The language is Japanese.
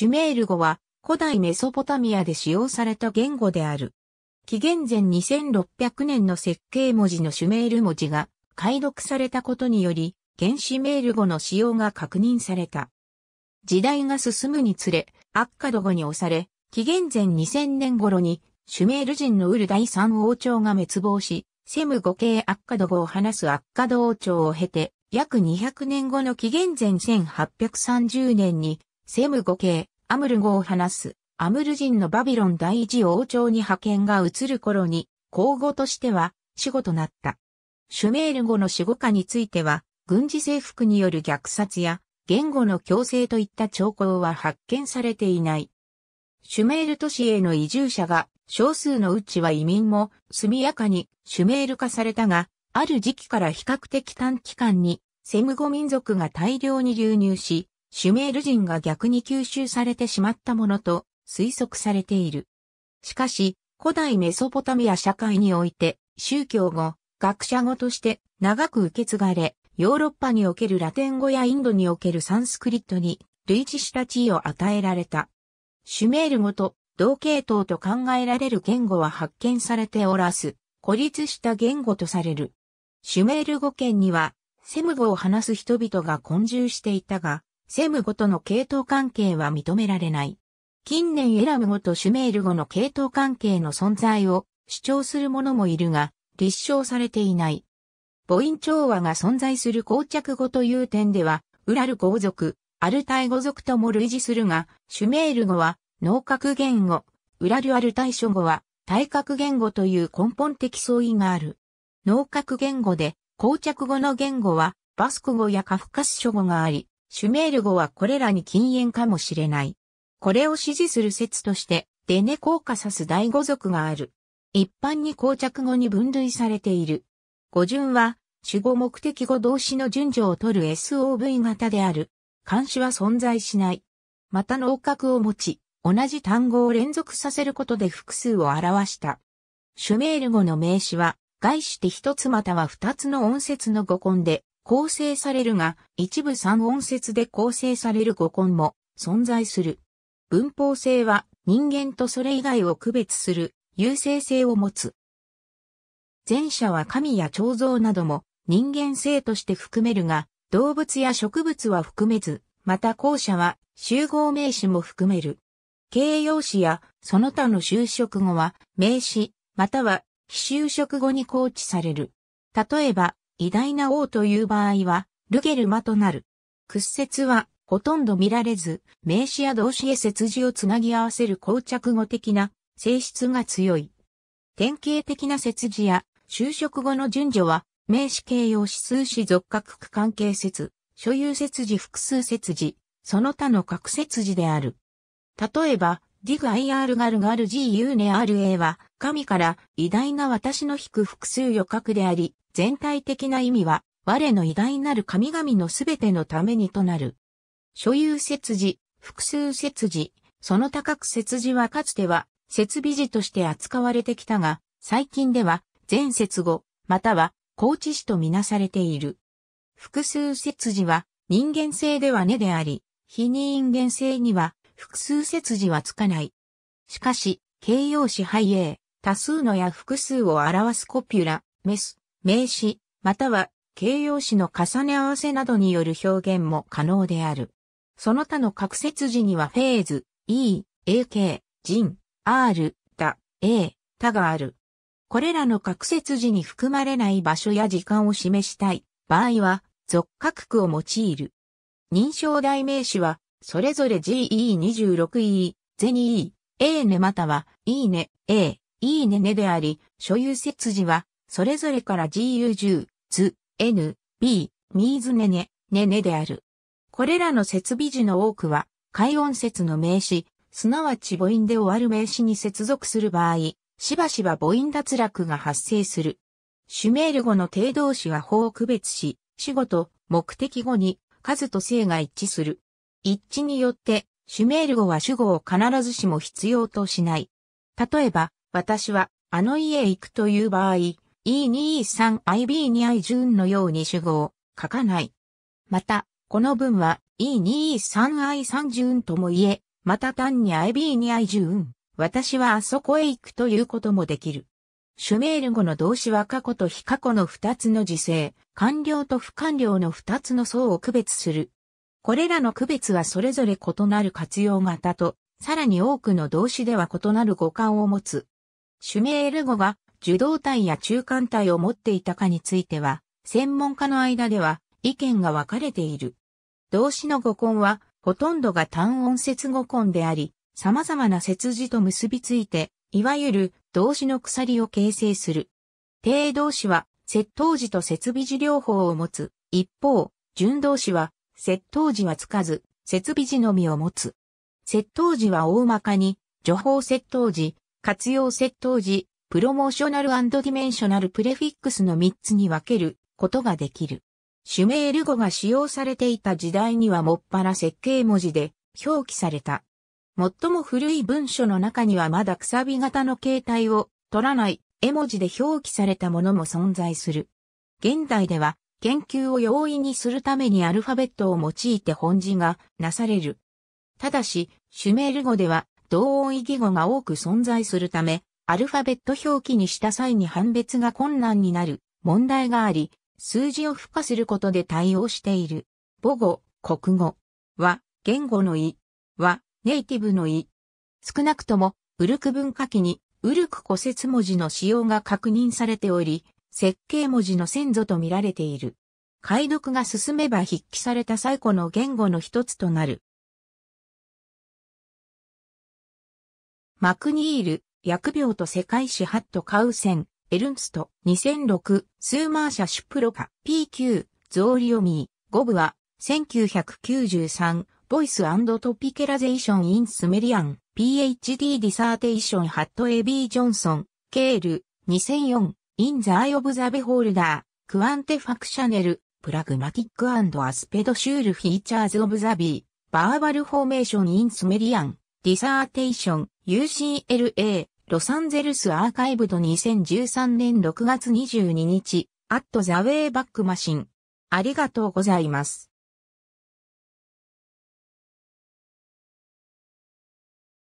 シュメール語は古代メソポタミアで使用された言語である。紀元前2600年の設計文字のシュメール文字が解読されたことにより、原始メール語の使用が確認された。時代が進むにつれ、アッカド語に押され、紀元前2000年頃に、シュメール人のウル第三王朝が滅亡し、セム語系アッカド語を話すアッカド王朝を経て、約200年後の紀元前1830年にセム語系、アムル語を話す、アムル人のバビロン第一王朝に派遣が移る頃に、皇語としては、死語となった。シュメール語の死語化については、軍事征服による虐殺や、言語の強制といった兆候は発見されていない。シュメール都市への移住者が、少数のうちは移民も、速やかにシュメール化されたが、ある時期から比較的短期間に、セム語民族が大量に流入し、シュメール人が逆に吸収されてしまったものと推測されている。しかし、古代メソポタミア社会において、宗教語、学者語として長く受け継がれ、ヨーロッパにおけるラテン語やインドにおけるサンスクリットに類似した地位を与えられた。シュメール語と同系統と考えられる言語は発見されておらず、孤立した言語とされる。シュメール語圏には、セム語を話す人々が混住していたが、セム語との系統関係は認められない。近年エラム語とシュメール語の系統関係の存在を主張する者もいるが、立証されていない。母音調和が存在する膠着語という点では、ウラル語族、アルタイ語族とも類似するが、シュメール語は、脳格言語、ウラルアルタイ書語は、体格言語という根本的相違がある。脳格言語で、膠着語の言語は、バスク語やカフカス書語があり、シュメール語はこれらに禁煙かもしれない。これを支持する説として、デネコーカサス第五族がある。一般に膠着語に分類されている。語順は、主語目的語動詞の順序を取る SOV 型である。漢詞は存在しない。また脳格を持ち、同じ単語を連続させることで複数を表した。シュメール語の名詞は、外して一つまたは二つの音節の語根で、構成されるが、一部三音節で構成される語根も存在する。文法性は人間とそれ以外を区別する優勢性を持つ。前者は神や彫像なども人間性として含めるが、動物や植物は含めず、また後者は集合名詞も含める。形容詞やその他の就職語は名詞、または非就職語に構置される。例えば、偉大な王という場合は、ルゲルマとなる。屈折は、ほとんど見られず、名詞や動詞へ節字をつなぎ合わせる膠着語的な性質が強い。典型的な節字や、就職後の順序は、名詞形容詞数詞属格区関係説、所有節字複数節字、その他の各節字である。例えば、ディグ IR ガルガル GU ne RA は、神から偉大な私の引く複数予格であり、全体的な意味は、我の偉大なる神々のすべてのためにとなる。所有節字、複数節字、その高く節字はかつては、設備字として扱われてきたが、最近では、全節語、または、高知詞とみなされている。複数節字は、人間性では根であり、非人間性には、複数節字はつかない。しかし、形容詞エー、多数のや複数を表すコピュラ、メス、名詞、または形容詞の重ね合わせなどによる表現も可能である。その他の各節字にはフェーズ、e、ak、人、r、だ、a、他がある。これらの各節字に含まれない場所や時間を示したい場合は、属各区を用いる。認証代名詞は、それぞれ GE26E、ゼニ E、A ねまたは、いいね、A、いいねねであり、所有節字は、それぞれから GU10、図、N、B、ミーズネネ、ネネである。これらの設備時の多くは、解音節の名詞、すなわち母音で終わる名詞に接続する場合、しばしば母音脱落が発生する。シュメール語の定動詞は法を区別し、主語と目的語に数と性が一致する。一致によって、シュメール語は主語を必ずしも必要としない。例えば、私はあの家へ行くという場合、e 2 3 i b 2 i 順のように主語を書かない。また、この文は e 2 3 i 3順とも言え、また単に IB2I 順、私はあそこへ行くということもできる。シュメール語の動詞は過去と非過去の二つの時制、完了と不完了の二つの層を区別する。これらの区別はそれぞれ異なる活用型と、さらに多くの動詞では異なる語感を持つ。シュメール語が受動体や中間体を持っていたかについては、専門家の間では意見が分かれている。動詞の語根は、ほとんどが単音節語根であり、様々な節字と結びついて、いわゆる動詞の鎖を形成する。低動詞は、接頭時と接尾時両方を持つ。一方、順動詞は、接頭時はつかず、接尾時のみを持つ。接頭時は大まかに、情法接頭時、活用接頭時、プロモーショナルディメンショナルプレフィックスの3つに分けることができる。シュメール語が使用されていた時代にはもっぱら設計文字で表記された。最も古い文書の中にはまだくさび型の形態を取らない絵文字で表記されたものも存在する。現代では研究を容易にするためにアルファベットを用いて本字がなされる。ただし、シュメール語では同音異義語が多く存在するため、アルファベット表記にした際に判別が困難になる問題があり、数字を付加することで対応している。母語、国語は言語の意はネイティブの意。少なくともウルク文化期にウルク古説文字の使用が確認されており、設計文字の先祖と見られている。解読が進めば筆記された最古の言語の一つとなる。マクニール、疫病と世界史ハットカウセン、エルンスト、2006、スーマーシャシュプロカ、PQ、ゾーリオミー、ゴブは、1993、ボイストピケラゼーション・イン・スメリアン、PhD ディサーテーション・ハット・エビー・ジョンソン、ケール、2004、イン・ザ・アイ・オブ・ザ・ベホールダー、クアンテ・ファクシャネル、プラグマティック・アンド・アスペド・シュール・フィーチャーズ・オブ・ザ・ビー、バーバル・フォーメーション・イン・スメリアン、ディサーテーション、UCLA、ロサンゼルスアーカイブド2013年6月22日、アットザウェイバックマシン。ありがとうございます。